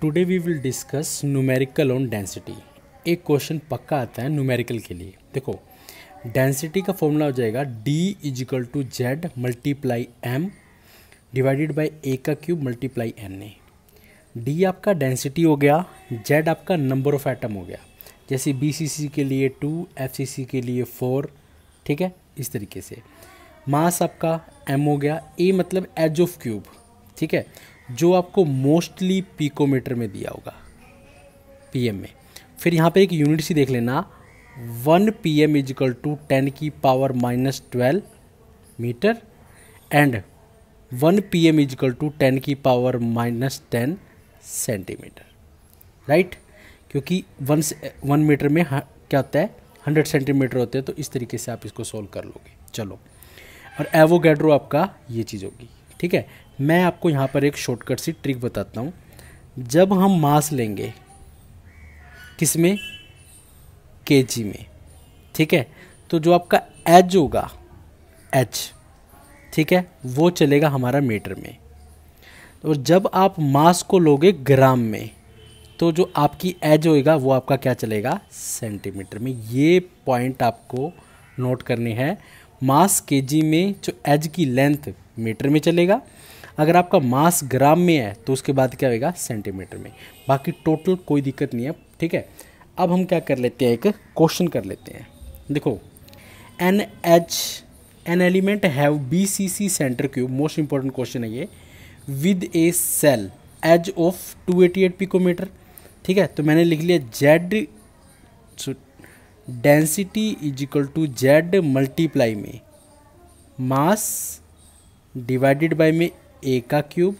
today we will discuss numerical on density एक question पक्का आता है न्यूमेरिकल के लिए देखो डेंसिटी का फॉर्मूला हो जाएगा D equal to Z multiply M divided by A का cube multiply N A D आपका डेंसिटी हो गया जेड आपका नंबर ऑफ एटम हो गया जैसे बी सी सी के लिए टू एफ सी सी के लिए फोर ठीक है इस तरीके से मास आपका एम हो गया ए मतलब एज ऑफ क्यूब ठीक है जो आपको मोस्टली पीकोमीटर में दिया होगा पीएम में फिर यहाँ पे एक यूनिट सी देख लेना one P M equal to ten की power minus twelve metre and one P M equal to ten की power minus ten centimetre right क्योंकि वन वन मीटर में क्या होता है हंड्रेड सेंटीमीटर होते हैं तो इस तरीके से आप इसको सोल्व कर लोगे चलो और एवोगैड्रो आपका ये चीज़ होगी ठीक है मैं आपको यहाँ पर एक शॉर्टकट सी ट्रिक बताता हूँ जब हम मास लेंगे किस में के जी में ठीक है तो जो आपका एच होगा एच ठीक है वो चलेगा हमारा मीटर में और जब आप मास को लोगे ग्राम में तो जो आपकी एज होएगा वो आपका क्या चलेगा सेंटीमीटर में ये पॉइंट आपको नोट करनी है मास के में जो एज की लेंथ मीटर में चलेगा अगर आपका मास ग्राम में है तो उसके बाद क्या होगा सेंटीमीटर में बाकी टोटल कोई दिक्कत नहीं है ठीक है अब हम क्या कर लेते हैं एक क्वेश्चन कर लेते हैं देखो N H an element have B C C centre cube most important question है ये with a cell edge of 288 picometre ठीक है तो मैंने लिख लिया Z density is equal to Z multiply में मास डिवाइडेड बाय में ए का क्यूब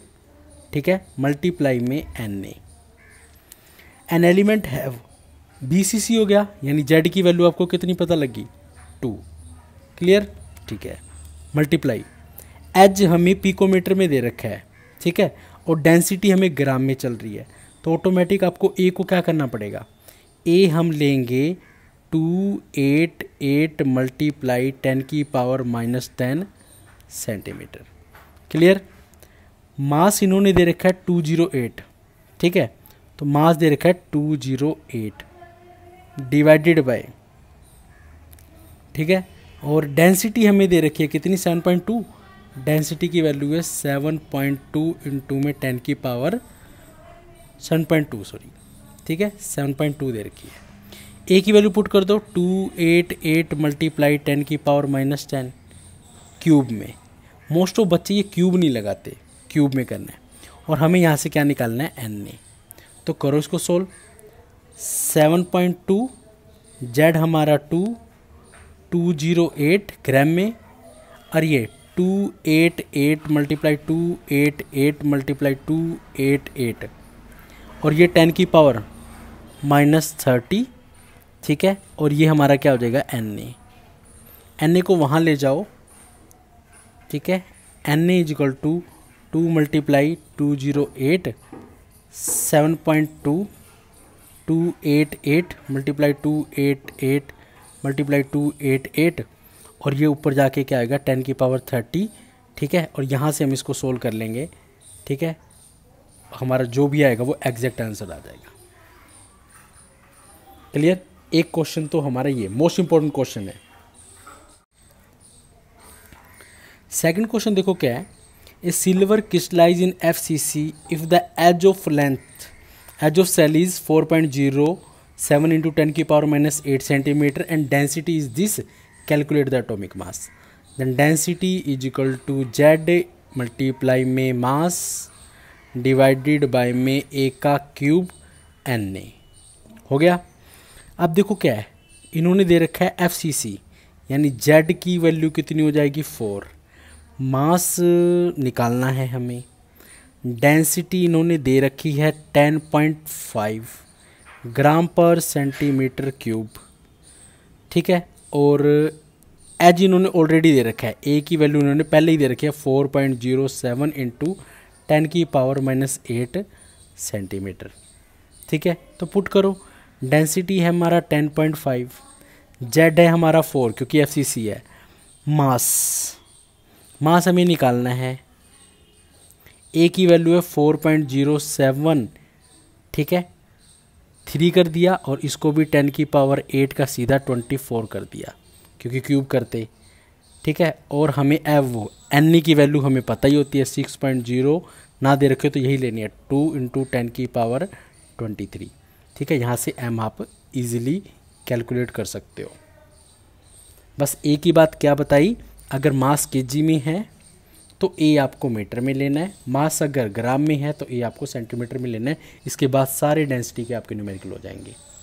ठीक है मल्टीप्लाई में N A an element have B C C हो गया यानी जेड की वैल्यू आपको कितनी पता लगी टू क्लियर ठीक है मल्टीप्लाई एज हमें पीकोमीटर में दे रखा है ठीक है और डेंसिटी हमें ग्राम में चल रही है तो ऑटोमेटिक आपको ए को क्या करना पड़ेगा ए हम लेंगे two eight eight multiply ten की power minus ten centimetre clear mass इन्होंने दे रखा है टू जीरो एट ठीक है तो मास दे रखा है two zero eight divided by ठीक है और डेंसिटी हमें दे रखी है कितनी सेवन पॉइंट टू डेंसिटी की वैल्यू है सेवन पॉइंट टू इंटू में टेन की power seven point two sorry ठीक है सेवन पॉइंट टू दे रखी है ए की वैल्यू पुट कर दो two eight eight multiply ten की पावर माइनस टेन क्यूब में मोस्ट ऑफ बच्चे ये क्यूब नहीं लगाते क्यूब में करना है और हमें यहाँ से क्या निकालना है एन ने तो करो इसको solve seven point two Z हमारा two two zero eight gram में और ये two eight eight multiply two eight eight multiply two eight eight और ये टेन की पावर माइनस थर्टी ठीक है और ये हमारा क्या हो जाएगा एन ए एन ए को वहाँ ले जाओ ठीक है N A equal to two multiply two zero eight seven point two two eight eight multiply two eight eight multiply two eight eight और ये ऊपर जाके क्या आएगा टेन की पावर थर्टी ठीक है और यहाँ से हम इसको सोल्व कर लेंगे ठीक है हमारा जो भी आएगा वो एग्जैक्ट आंसर आ जाएगा क्लियर एक क्वेश्चन तो हमारा ये मोस्ट इंपॉर्टेंट क्वेश्चन है सेकंड क्वेश्चन देखो क्या है a silver crystallize in F C C if the edge of length edge of cell is four point zero seven into ten की power minus eight centimetre and density is this calculate the atomic mass then density is equal to Z multiply में mass divided by में ए का cube N A हो गया अब देखो क्या है इन्होंने दे रखा है एफ यानी जेड की वैल्यू कितनी हो जाएगी फोर मास निकालना है हमें डेंसिटी इन्होंने दे रखी है टेन पॉइंट फाइव ग्राम पर सेंटीमीटर क्यूब ठीक है और एज इन्होंने ऑलरेडी दे रखा है ए की वैल्यू इन्होंने पहले ही दे रखी है four point zero seven into ten की पावर माइनस एट सेंटीमीटर ठीक है तो पुट करो डेंसिटी है हमारा टेन पॉइंट फाइव जेड है हमारा फोर क्योंकि एफ सी सी है मास मास हमें निकालना है ए की वैल्यू है फोर पॉइंट जीरो सेवन ठीक है थ्री कर दिया और इसको भी टेन की पावर एट का सीधा ट्वेंटी फोर कर दिया क्योंकि क्यूब करते ठीक है और हमें एव वो एन की वैल्यू हमें पता ही होती है सिक्स पॉइंट जीरो ना दे रखे तो यही लेनी है टू इंटू टेन की पावर ट्वेंटी थ्री ठीक है यहाँ से एम आप इजीली कैलकुलेट कर सकते हो बस एक ही बात क्या बताई अगर मास जी में है तो ए आपको मीटर में लेना है मास अगर ग्राम में है तो ए आपको सेंटीमीटर में लेना है इसके बाद सारे डेंसिटी के आपके न्यूमेरिकल हो जाएंगे